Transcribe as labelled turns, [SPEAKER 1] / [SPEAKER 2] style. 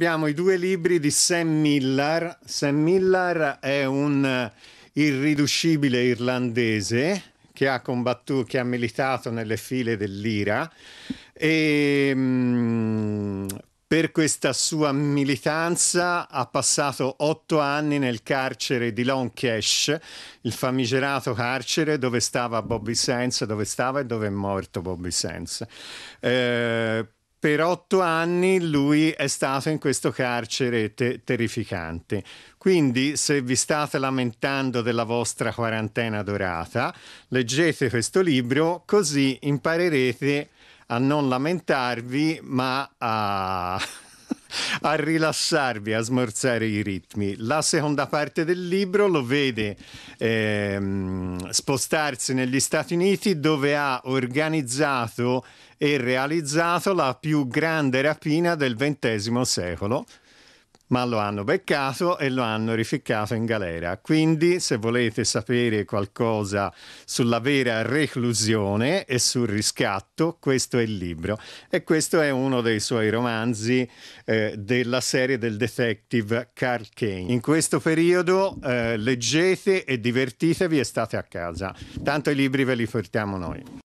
[SPEAKER 1] Abbiamo i due libri di Sam Miller. Sam Miller è un eh, irriducibile irlandese che ha combattuto, che ha militato nelle file dell'Ira e mh, mm, per questa sua militanza ha passato otto anni nel carcere di Cash, il famigerato carcere dove stava Bobby Sands, dove stava e dove è morto Bobby Sands. Eh, per otto anni lui è stato in questo carcere te- terrificante. Quindi se vi state lamentando della vostra quarantena dorata, leggete questo libro così imparerete a non lamentarvi ma a a rilassarvi, a smorzare i ritmi. La seconda parte del libro lo vede ehm, spostarsi negli Stati Uniti dove ha organizzato e realizzato la più grande rapina del XX secolo ma lo hanno beccato e lo hanno rificcato in galera. Quindi, se volete sapere qualcosa sulla vera reclusione e sul riscatto, questo è il libro. E questo è uno dei suoi romanzi eh, della serie del detective Carl Kane. In questo periodo eh, leggete e divertitevi e state a casa. Tanto i libri ve li portiamo noi.